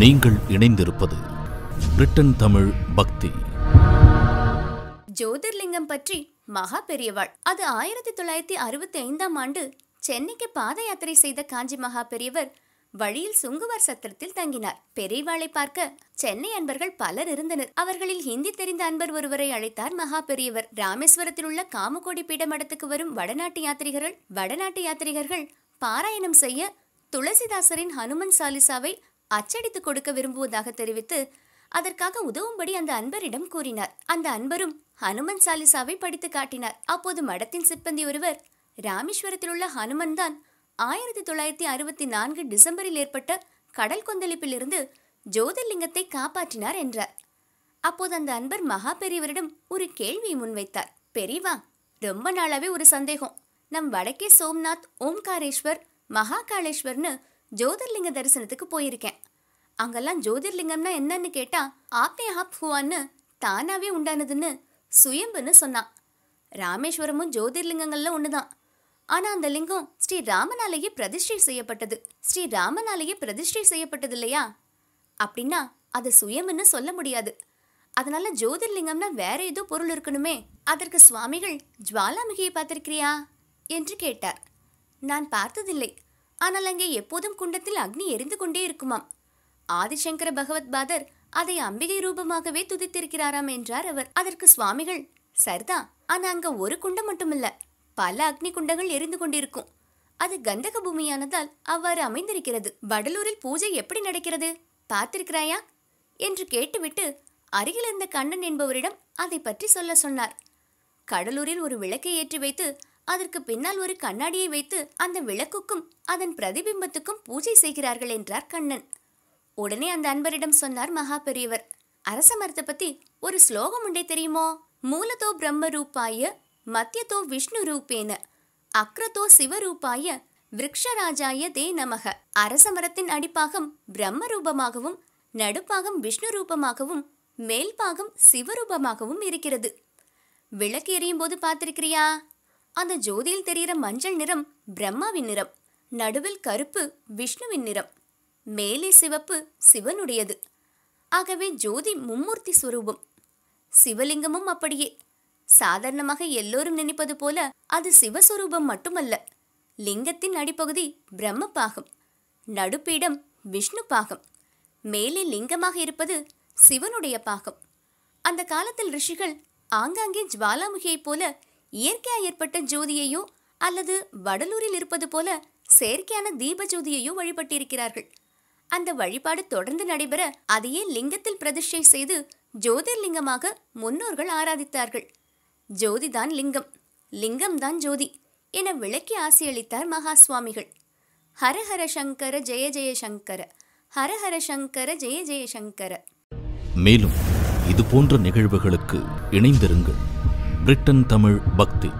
நீங்கள் இணைந்திருப்பது பிரிட்டன் தமிழ் பக்தி ஜோதிர்லிங்கம் பற்றி மகா பெரியவாள் அது ஆயிரத்தி தொள்ளாயிரத்தி அறுபத்தி ஐந்தாம் ஆண்டு சென்னைக்கு பாத யாத்திரை செய்த காஞ்சி மகா பெரியவர் வழியில் சுங்குவார் சத்திரத்தில் தங்கினார் பெரியவாளை பார்க்க சென்னை அன்பர்கள் பலர் இருந்தனர் அவர்களில் ஹிந்தி தெரிந்த அன்பர் ஒருவரை அழைத்தார் மகா பெரியவர் ராமேஸ்வரத்தில் உள்ள காமகோடி பீடமடத்துக்கு வரும் வடநாட்டு யாத்திரிகர்கள் வடநாட்டு யாத்திரிகர்கள் பாராயணம் செய்ய துளசிதாசரின் ஹனுமன் சாலிசாவை அச்சடித்து கொடுக்க விரும்புவதாக தெரிவித்து அதற்காக உதவும்படி அந்த அன்பரிடம் கூறினார் அந்த அன்பரும் ஹனுமன் சாலிசாவை படித்து காட்டினார் அப்போது மடத்தின் சிப்பந்தி ஒருவர் ராமேஸ்வரத்தில் உள்ள ஹனுமன் தான் ஆயிரத்தி தொள்ளாயிரத்தி அறுபத்தி நான்கு டிசம்பரில் ஏற்பட்ட கடல் கொந்தளிப்பிலிருந்து ஜோதிர்லிங்கத்தை காப்பாற்றினார் என்றார் அப்போது அந்த அன்பர் மகா பெரியவரிடம் ஒரு கேள்வியை முன்வைத்தார் பெரியவா ரொம்ப நாளாவே ஒரு சந்தேகம் நம் வடக்கே சோம்நாத் ஓம்காரேஸ்வர் மகாகாலேஸ்வர்னு ஜோதிர்லிங்க தரிசனத்துக்கு போயிருக்கேன் அங்கெல்லாம் ஜோதிர்லிங்கம்னா என்னன்னு கேட்டா ஆப்பே ஆப் ஹுவான்னு தானாவே உண்டானதுன்னு சுயம்புன்னு சொன்னான் ராமேஸ்வரமும் ஜோதிர்லிங்கங்கள்ல ஒண்ணுதான் ஆனா அந்த லிங்கம் ஸ்ரீ ராமனாலேயே பிரதிஷ்டை செய்யப்பட்டது ஸ்ரீ ராமனாலேயே பிரதிஷ்டை செய்யப்பட்டது இல்லையா அப்படின்னா அது சுயம்னு சொல்ல முடியாது அதனால ஜோதிர்லிங்கம்னா வேற ஏதோ பொருள் இருக்கணுமே அதற்கு சுவாமிகள் ஜுவாலாமுகியை பார்த்திருக்கிறியா என்று கேட்டார் நான் பார்த்ததில்லை ஆனால் அங்கே எப்போதும் குண்டத்தில் அக்னி எரிந்து கொண்டே இருக்குமாம் ஆதிசங்கர பகவத் பாதர் அதை அம்பிகை ரூபமாகவே துதித்திருக்கிறாராம் என்றார் அவர் அதற்கு சுவாமிகள் சரிதா ஆனா அங்க ஒரு குண்டம் மட்டுமில்ல பல அக்னி குண்டங்கள் எரிந்து கொண்டிருக்கும் அது கந்தக பூமியானதால் அவ்வாறு அமைந்திருக்கிறது வடலூரில் பூஜை எப்படி நடக்கிறது பார்த்திருக்கிறாயா என்று கேட்டுவிட்டு அருகில் இருந்த கண்ணன் என்பவரிடம் அதை பற்றி சொல்ல சொன்னார் கடலூரில் ஒரு விளக்கை ஏற்றி வைத்து அதற்கு பின்னால் ஒரு கண்ணாடியை வைத்து அந்த விளக்குக்கும் அதன் பிரதிபிம்பத்துக்கும் பூஜை செய்கிறார்கள் என்றார் கண்ணன் உடனே அந்த அன்பரிடம் சொன்னார் மகா பெரியவர் அரச மரத்தை பத்தி ஒரு ஸ்லோகம் உண்டே தெரியுமோ மூலதோ பிரம்ம ரூபாய மத்தியதோ விஷ்ணு ரூபேன அக்ரதோ சிவரூபாய விரக்ஷராஜாய தே நமக அரச மரத்தின் அடிப்பாகம் பிரம்ம ரூபமாகவும் நடுப்பாகம் விஷ்ணு ரூபமாகவும் மேல்பாகம் சிவரூபமாகவும் இருக்கிறது விளக்கு எரியும் போது பார்த்திருக்கிறியா அந்த ஜோதியில் தெரிகிற மஞ்சள் நிறம் பிரம்மாவின் நிறம் நடுவில் கருப்பு விஷ்ணுவின் நிறம் மேலே சிவப்பு சிவனுடையது ஆகவே ஜோதி மும்மூர்த்தி சுரூபம் சிவலிங்கமும் அப்படியே சாதாரணமாக எல்லோரும் நினைப்பது போல அது சிவஸ்வரூபம் மட்டுமல்ல லிங்கத்தின் அடிப்பகுதி பிரம்ம பாகம் நடுப்பீடம் விஷ்ணு பாகம் மேலே லிங்கமாக இருப்பது சிவனுடைய பாகம் அந்த காலத்தில் ரிஷிகள் ஆங்காங்கே ஜுவாலாமுகியைப் போல இயற்கையா ஏற்பட்ட ஜோதியையோ அல்லது வடலூரில் இருப்பது போல செயற்கையான தீப ஜோதியையோ வழிபட்டிருக்கிறார்கள் அந்த வழிபாடு தொடர்ந்து நடைபெற அதையே லிங்கத்தில் பிரதிஷ்டை செய்து ஜோதிர்லிங்கமாக முன்னோர்கள் ஆராதித்தார்கள் ஜோதிதான் லிங்கம் லிங்கம்தான் ஜோதி என விளக்கி ஆசியளித்தார் மகா சுவாமிகள் ஹரஹர சங்கர ஜெய ஜெய சங்கர ஹரஹர சங்கர ஜெய ஜெய சங்கர மேலும் இது போன்ற நிகழ்வுகளுக்கு இணைந்திருங்கள் பிரிட்டன் தமிழ் பக்தி